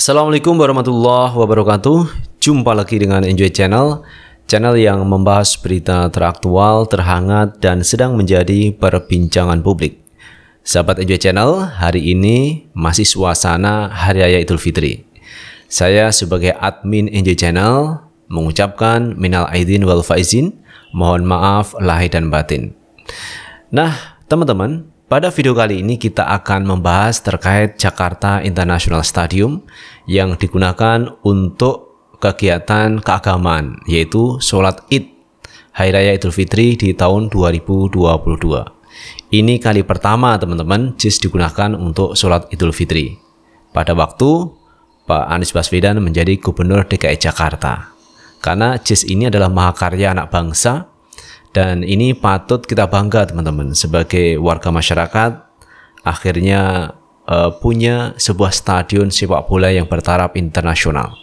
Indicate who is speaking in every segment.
Speaker 1: Assalamualaikum warahmatullahi wabarakatuh. Jumpa lagi dengan Enjoy Channel, channel yang membahas berita teraktual, terhangat, dan sedang menjadi perbincangan publik. Sahabat Enjoy Channel, hari ini masih suasana Hari Raya Idul Fitri. Saya sebagai admin Enjoy Channel mengucapkan minal aidin wal faizin, mohon maaf lahir dan batin. Nah, teman-teman, pada video kali ini kita akan membahas terkait Jakarta International Stadium yang digunakan untuk kegiatan keagamaan yaitu sholat id Hari Raya Idul Fitri di tahun 2022. Ini kali pertama teman-teman JIS digunakan untuk sholat Idul Fitri. Pada waktu Pak Anies Baswedan menjadi Gubernur DKI Jakarta. Karena JIS ini adalah mahakarya anak bangsa dan ini patut kita bangga teman-teman sebagai warga masyarakat akhirnya uh, punya sebuah stadion sepak bola yang bertaraf internasional.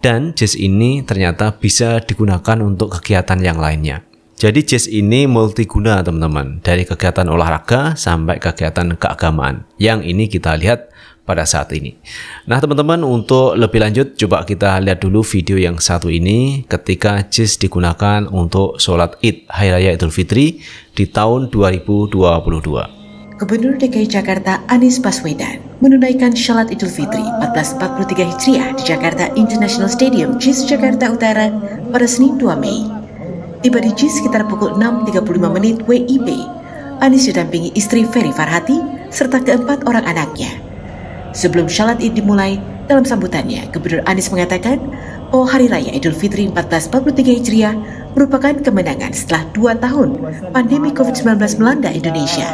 Speaker 1: Dan jis ini ternyata bisa digunakan untuk kegiatan yang lainnya. Jadi jis ini multiguna teman-teman, dari kegiatan olahraga sampai kegiatan keagamaan. Yang ini kita lihat pada saat ini. Nah teman-teman untuk lebih lanjut coba kita lihat dulu video yang satu ini ketika JIS digunakan untuk sholat id Hari Raya Idul Fitri di tahun 2022.
Speaker 2: Gubernur DKI Jakarta Anies Baswedan menunaikan sholat Idul Fitri 1443 Hijriah di Jakarta International Stadium JIS Jakarta Utara pada Senin 2 Mei Tiba di JIS sekitar pukul 6.35 menit WIB. Anies didampingi istri Ferry Farhati serta keempat orang anaknya. Sebelum sholat id dimulai, dalam sambutannya, Gubernur Anies mengatakan bahwa oh, Hari Raya Idul Fitri 1443 Hijriah merupakan kemenangan setelah dua tahun pandemi COVID-19 melanda Indonesia.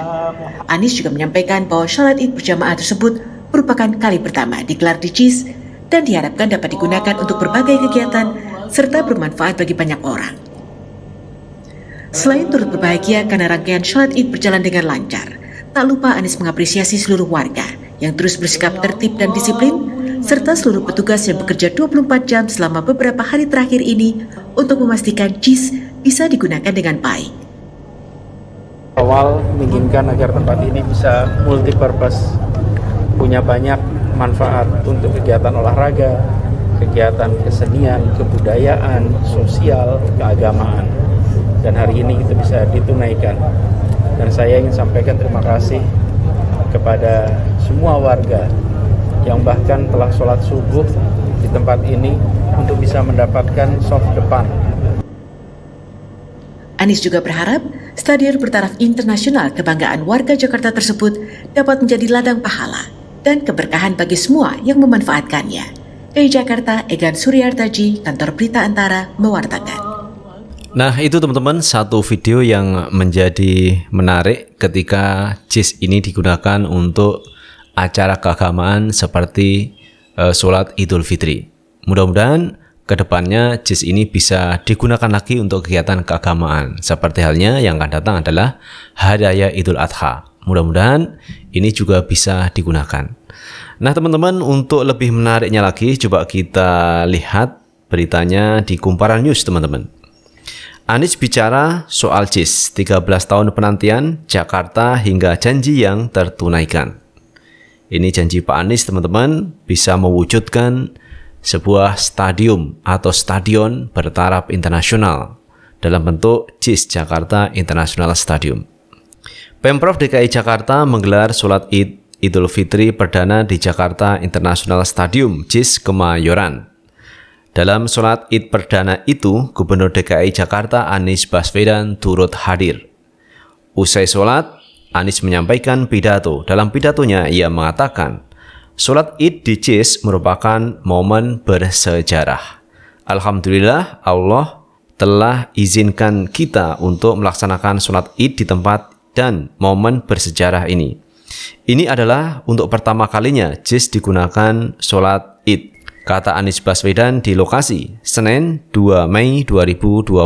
Speaker 2: Anies juga menyampaikan bahwa sholat id berjamaah tersebut merupakan kali pertama digelar di JIS dan diharapkan dapat digunakan untuk berbagai kegiatan serta bermanfaat bagi banyak orang. Selain turut berbahagia karena rangkaian sholat id berjalan dengan lancar, tak lupa Anies mengapresiasi seluruh warga yang terus bersikap tertib dan disiplin, serta seluruh petugas yang bekerja 24 jam selama beberapa hari terakhir ini untuk memastikan JIS bisa digunakan dengan baik. Awal menginginkan
Speaker 1: agar tempat ini bisa multipurpose, punya banyak manfaat untuk kegiatan olahraga, kegiatan kesenian, kebudayaan, sosial, keagamaan dan hari ini kita bisa ditunaikan dan saya ingin sampaikan terima kasih kepada semua warga yang bahkan telah sholat subuh di tempat ini untuk bisa mendapatkan soft depan.
Speaker 2: Anies juga berharap stadion bertaraf internasional kebanggaan warga Jakarta tersebut dapat menjadi ladang pahala dan keberkahan bagi semua yang memanfaatkannya. Dari Jakarta, Egan Suryartaji, Kantor Berita Antara, mewartakan.
Speaker 1: Nah itu teman-teman satu video yang menjadi menarik ketika JIS ini digunakan untuk acara keagamaan seperti uh, sholat Idul Fitri. Mudah-mudahan kedepannya JIS ini bisa digunakan lagi untuk kegiatan keagamaan. Seperti halnya yang akan datang adalah Hadaya Idul Adha. Mudah-mudahan ini juga bisa digunakan. Nah teman-teman untuk lebih menariknya lagi coba kita lihat beritanya di Kumparan News teman-teman. Anies bicara soal JIS, 13 tahun penantian, Jakarta hingga janji yang tertunaikan. Ini janji Pak Anies teman-teman bisa mewujudkan sebuah stadium atau stadion bertaraf internasional dalam bentuk Cis Jakarta International Stadium. Pemprov DKI Jakarta menggelar sholat Id Idul Fitri perdana di Jakarta International Stadium Cis Kemayoran dalam sholat id perdana itu, Gubernur DKI Jakarta Anies Baswedan turut hadir. Usai sholat, Anies menyampaikan pidato. Dalam pidatonya, ia mengatakan, Sholat id di Cis merupakan momen bersejarah. Alhamdulillah, Allah telah izinkan kita untuk melaksanakan sholat id di tempat dan momen bersejarah ini. Ini adalah untuk pertama kalinya Cis digunakan sholat id kata Anies Baswedan di lokasi Senin 2 Mei 2022.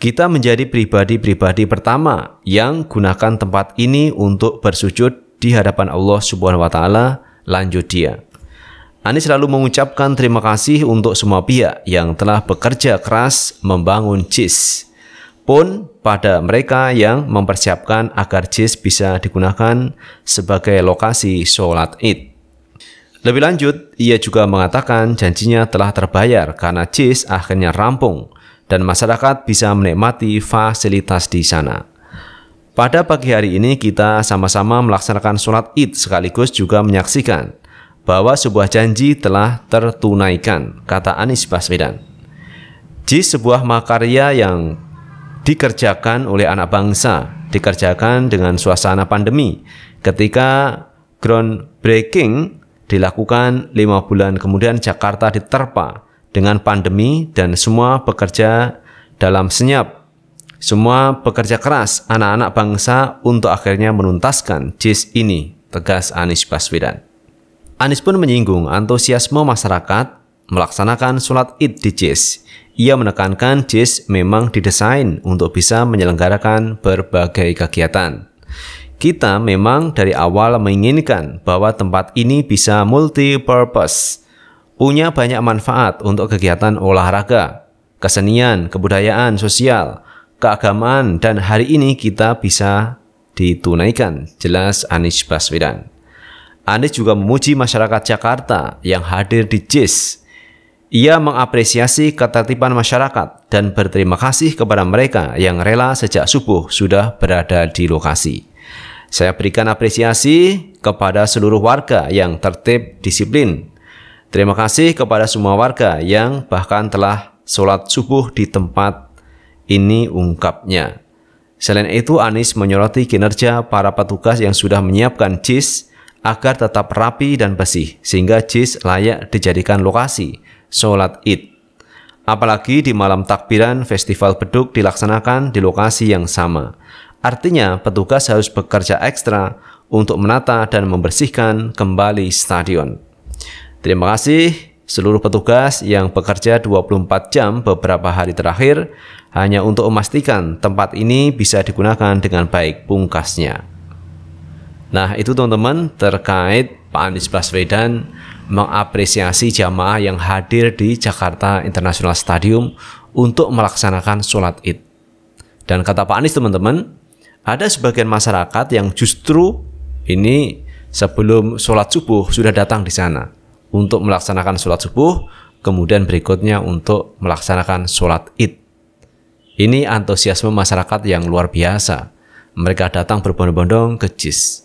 Speaker 1: Kita menjadi pribadi-pribadi pertama yang gunakan tempat ini untuk bersujud di hadapan Allah Subhanahu wa taala, lanjut dia. Anies selalu mengucapkan terima kasih untuk semua pihak yang telah bekerja keras membangun JIS pun pada mereka yang mempersiapkan agar JIS bisa digunakan sebagai lokasi sholat id. Lebih lanjut, ia juga mengatakan janjinya telah terbayar karena JIS akhirnya rampung dan masyarakat bisa menikmati fasilitas di sana. Pada pagi hari ini kita sama-sama melaksanakan sholat id sekaligus juga menyaksikan bahwa sebuah janji telah tertunaikan, kata Anies Baswedan. JIS sebuah makarya yang dikerjakan oleh anak bangsa, dikerjakan dengan suasana pandemi ketika groundbreaking dilakukan lima bulan kemudian Jakarta diterpa dengan pandemi dan semua pekerja dalam senyap. Semua pekerja keras anak-anak bangsa untuk akhirnya menuntaskan JIS ini, tegas Anies Baswedan. Anies pun menyinggung antusiasme masyarakat melaksanakan sholat id di JIS. Ia menekankan JIS memang didesain untuk bisa menyelenggarakan berbagai kegiatan. Kita memang dari awal menginginkan bahwa tempat ini bisa multi-purpose, punya banyak manfaat untuk kegiatan olahraga, kesenian, kebudayaan, sosial, keagamaan, dan hari ini kita bisa ditunaikan, jelas Anies Baswedan. Anies juga memuji masyarakat Jakarta yang hadir di JIS. Ia mengapresiasi ketertiban masyarakat dan berterima kasih kepada mereka yang rela sejak subuh sudah berada di lokasi. Saya berikan apresiasi kepada seluruh warga yang tertib disiplin. Terima kasih kepada semua warga yang bahkan telah sholat subuh di tempat ini ungkapnya. Selain itu, Anies menyoroti kinerja para petugas yang sudah menyiapkan JIS agar tetap rapi dan bersih, sehingga JIS layak dijadikan lokasi sholat id. Apalagi di malam takbiran, festival beduk dilaksanakan di lokasi yang sama. Artinya, petugas harus bekerja ekstra untuk menata dan membersihkan kembali stadion. Terima kasih seluruh petugas yang bekerja 24 jam beberapa hari terakhir hanya untuk memastikan tempat ini bisa digunakan dengan baik pungkasnya. Nah, itu teman-teman terkait Pak Anies Baswedan mengapresiasi jamaah yang hadir di Jakarta International Stadium untuk melaksanakan sholat Id. Dan kata Pak Anies teman-teman, ada sebagian masyarakat yang justru ini sebelum sholat subuh sudah datang di sana untuk melaksanakan sholat subuh, kemudian berikutnya untuk melaksanakan sholat id. Ini antusiasme masyarakat yang luar biasa. Mereka datang berbondong-bondong ke JIS.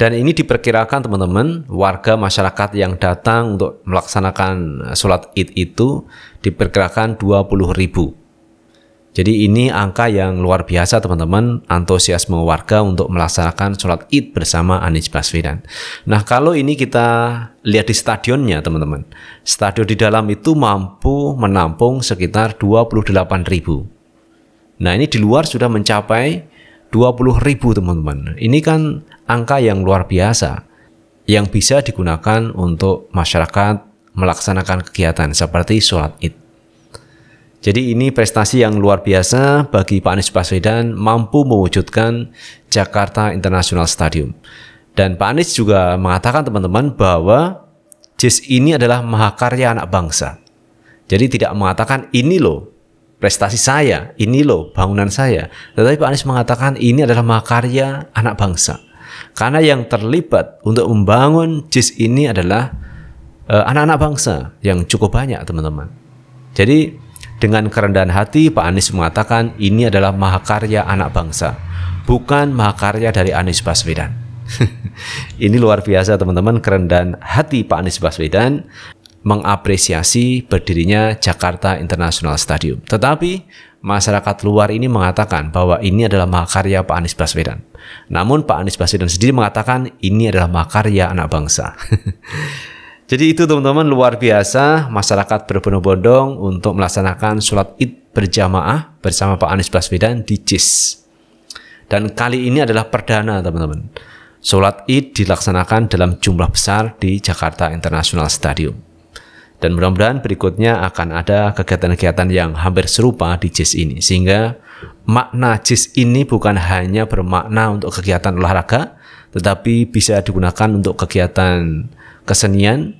Speaker 1: Dan ini diperkirakan teman-teman, warga masyarakat yang datang untuk melaksanakan sholat id itu diperkirakan 20 ribu. Jadi ini angka yang luar biasa teman-teman, antusiasme warga untuk melaksanakan sholat id bersama Anies Baswedan. Nah kalau ini kita lihat di stadionnya teman-teman, stadion di dalam itu mampu menampung sekitar 28 ribu. Nah ini di luar sudah mencapai 20 ribu teman-teman. Ini kan angka yang luar biasa yang bisa digunakan untuk masyarakat melaksanakan kegiatan seperti sholat id. Jadi ini prestasi yang luar biasa bagi Pak Anies Baswedan mampu mewujudkan Jakarta International Stadium. Dan Pak Anies juga mengatakan teman-teman bahwa JIS ini adalah mahakarya anak bangsa. Jadi tidak mengatakan ini loh prestasi saya, ini loh bangunan saya. Tetapi Pak Anies mengatakan ini adalah mahakarya anak bangsa. Karena yang terlibat untuk membangun JIS ini adalah eh, anak-anak uh, bangsa yang cukup banyak teman-teman. Jadi dengan kerendahan hati, Pak Anies mengatakan ini adalah mahakarya anak bangsa, bukan mahakarya dari Anies Baswedan. ini luar biasa teman-teman, kerendahan hati Pak Anies Baswedan mengapresiasi berdirinya Jakarta International Stadium. Tetapi masyarakat luar ini mengatakan bahwa ini adalah mahakarya Pak Anies Baswedan. Namun Pak Anies Baswedan sendiri mengatakan ini adalah mahakarya anak bangsa. Jadi itu teman-teman luar biasa masyarakat berbondong-bondong untuk melaksanakan sholat id berjamaah bersama Pak Anies Baswedan di JIS. Dan kali ini adalah perdana teman-teman. Sholat id dilaksanakan dalam jumlah besar di Jakarta International Stadium. Dan mudah-mudahan berikutnya akan ada kegiatan-kegiatan yang hampir serupa di JIS ini. Sehingga makna JIS ini bukan hanya bermakna untuk kegiatan olahraga, tetapi bisa digunakan untuk kegiatan kesenian,